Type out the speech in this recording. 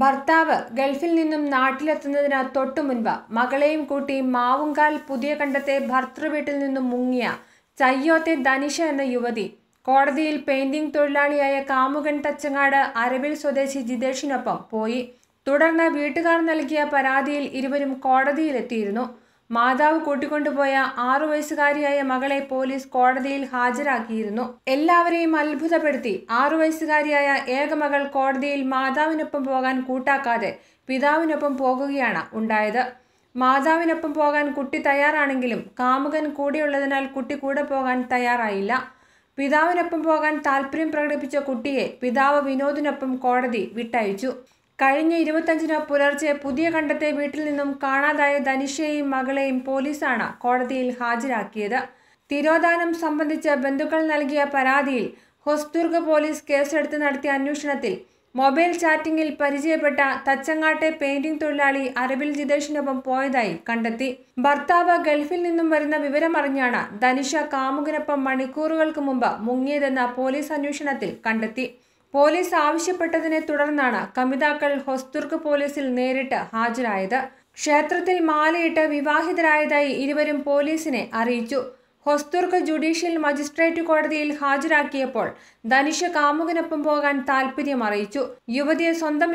ഭർത്താവ് ഗൾഫിൽ നിന്നും നാട്ടിലെത്തുന്നതിന് തൊട്ടു മുൻപ് മകളെയും കൂട്ടി മാവുങ്കാൽ പുതിയ കണ്ടത്തെ ഭർത്തൃവീട്ടിൽ നിന്നും മുങ്ങിയ ചയ്യോത്തെ ധനിഷ എന്ന യുവതി കോടതിയിൽ പെയിന്റിംഗ് തൊഴിലാളിയായ കാമുകൻ തച്ചങ്ങാട് അരവിൽ സ്വദേശി ജിതേഷിനൊപ്പം പോയി തുടർന്ന് വീട്ടുകാർ നൽകിയ പരാതിയിൽ ഇരുവരും കോടതിയിലെത്തിയിരുന്നു മാതാവ് കൂട്ടിക്കൊണ്ടുപോയ ആറു വയസ്സുകാരിയായ മകളെ പോലീസ് കോടതിയിൽ ഹാജരാക്കിയിരുന്നു എല്ലാവരെയും അത്ഭുതപ്പെടുത്തി ആറു വയസ്സുകാരിയായ ഏക മകൾ കോടതിയിൽ മാതാവിനൊപ്പം പോകാൻ കൂട്ടാക്കാതെ പിതാവിനൊപ്പം പോകുകയാണ് ഉണ്ടായത് മാതാവിനൊപ്പം പോകാൻ കുട്ടി തയ്യാറാണെങ്കിലും കാമുകൻ കൂടെയുള്ളതിനാൽ കുട്ടി കൂടെ പോകാൻ തയ്യാറായില്ല പിതാവിനൊപ്പം പോകാൻ താൽപ്പര്യം പ്രകടിപ്പിച്ച കുട്ടിയെ പിതാവ് വിനോദിനൊപ്പം കോടതി വിട്ടയച്ചു കഴിഞ്ഞ ഇരുപത്തഞ്ചിന് പുലർച്ചെ പുതിയ കണ്ടത്തെ വീട്ടിൽ നിന്നും കാണാതായ ധനിഷയെയും മകളെയും പോലീസാണ് കോടതിയിൽ ഹാജരാക്കിയത് തിരോധാനം സംബന്ധിച്ച് ബന്ധുക്കൾ നൽകിയ പരാതിയിൽ ഹൊസ്ദുർഗ് പോലീസ് കേസെടുത്ത് നടത്തിയ അന്വേഷണത്തിൽ മൊബൈൽ ചാറ്റിംഗിൽ പരിചയപ്പെട്ട തച്ചങ്ങാട്ടെ പെയിന്റിംഗ് തൊഴിലാളി അരവിൽ ജിതേഷിനൊപ്പം പോയതായി കണ്ടെത്തി ഭർത്താവ് ഗൾഫിൽ നിന്നും വരുന്ന വിവരമറിഞ്ഞാണ് ധനിഷ കാമുകനൊപ്പം മണിക്കൂറുകൾക്ക് മുമ്പ് മുങ്ങിയതെന്ന് പോലീസ് അന്വേഷണത്തിൽ കണ്ടെത്തി പോലീസ് ആവശ്യപ്പെട്ടതിനെ തുടർന്നാണ് കമിതാക്കൾ ഹൊസ്തുർഗ് പോലീസിൽ നേരിട്ട് ഹാജരായത് ക്ഷേത്രത്തിൽ മാലയിട്ട് വിവാഹിതരായതായി ഇരുവരും പോലീസിനെ അറിയിച്ചു ഹൊസ്തുർഗ് ജുഡീഷ്യൽ മജിസ്ട്രേറ്റ് കോടതിയിൽ ഹാജരാക്കിയപ്പോൾ ധനുഷ കാമുകനൊപ്പം പോകാൻ താൽപ്പര്യം അറിയിച്ചു യുവതിയെ സ്വന്തം